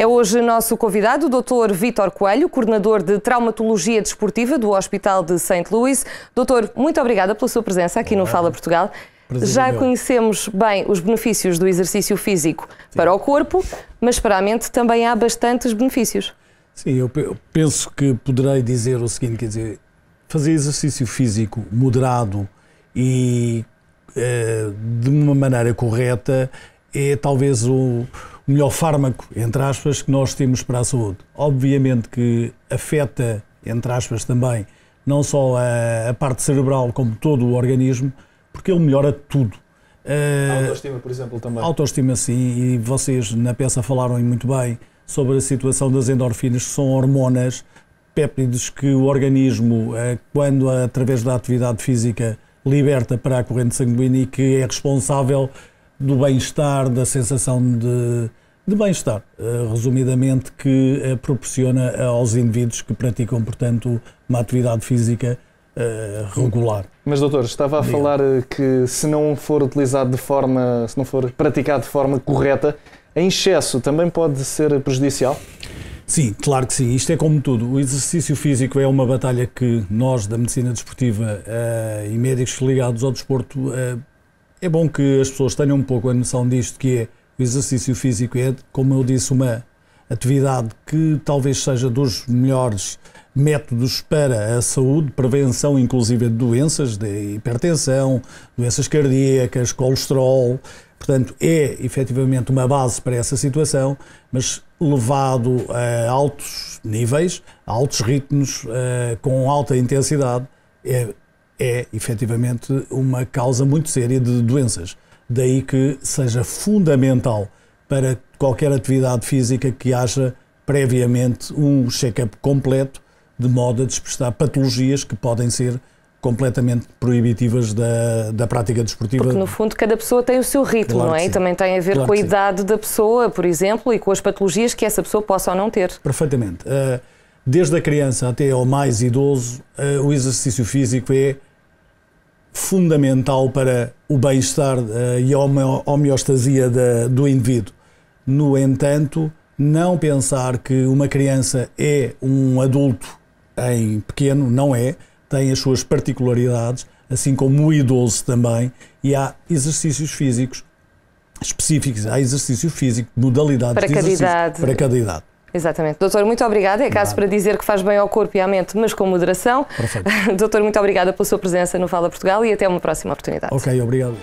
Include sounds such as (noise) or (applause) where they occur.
É hoje nosso convidado, o Dr. Vítor Coelho, coordenador de Traumatologia Desportiva do Hospital de St. Louis. Doutor, muito obrigada pela sua presença aqui Olá. no Fala Portugal. Prazer Já conhecemos bem os benefícios do exercício físico Sim. para o corpo, mas para a mente também há bastantes benefícios. Sim, eu penso que poderei dizer o seguinte, quer dizer, fazer exercício físico moderado e eh, de uma maneira correta é talvez o, melhor fármaco, entre aspas, que nós temos para a saúde. Obviamente que afeta, entre aspas, também, não só a, a parte cerebral, como todo o organismo, porque ele melhora tudo. A eh, autoestima, por exemplo, também. Autoestima, sim, e vocês na peça falaram muito bem sobre a situação das endorfinas, que são hormonas, péptidos que o organismo, eh, quando através da atividade física, liberta para a corrente sanguínea e que é responsável do bem-estar, da sensação de, de bem-estar, eh, resumidamente, que eh, proporciona aos indivíduos que praticam, portanto, uma atividade física eh, regular. Mas doutor, estava a Diga. falar que se não for utilizado de forma, se não for praticado de forma correta, em excesso também pode ser prejudicial? Sim, claro que sim. Isto é como tudo. O exercício físico é uma batalha que nós da medicina desportiva e médicos ligados ao desporto é bom que as pessoas tenham um pouco a noção disto, que é o exercício físico é, como eu disse, uma atividade que talvez seja dos melhores métodos para a saúde, prevenção inclusive de doenças, de hipertensão, doenças cardíacas, colesterol. Portanto, é efetivamente uma base para essa situação, mas levado a altos níveis, a altos ritmos, eh, com alta intensidade, é é efetivamente uma causa muito séria de doenças. Daí que seja fundamental para qualquer atividade física que haja previamente um check-up completo, de modo a despistar patologias que podem ser completamente proibitivas da, da prática desportiva. Porque, no fundo, cada pessoa tem o seu ritmo, claro não é? E também tem a ver claro com a idade sim. da pessoa, por exemplo, e com as patologias que essa pessoa possa ou não ter. Perfeitamente. Eh, desde a criança até ao mais idoso, eh, o exercício físico é fundamental para o bem-estar eh, e a homeostasia do indivíduo. No entanto, não pensar que uma criança é um adulto em pequeno, não é, tem as suas particularidades, assim como o idoso também, e há exercícios físicos específicos, há exercício físico, modalidades para de exercício idade. para cada idade. Exatamente. Doutor, muito obrigada. É caso para dizer que faz bem ao corpo e à mente, mas com moderação. Perfeito. (laughs) Doutor, muito obrigada pela sua presença no Fala Portugal e até uma próxima oportunidade. Ok, obrigado.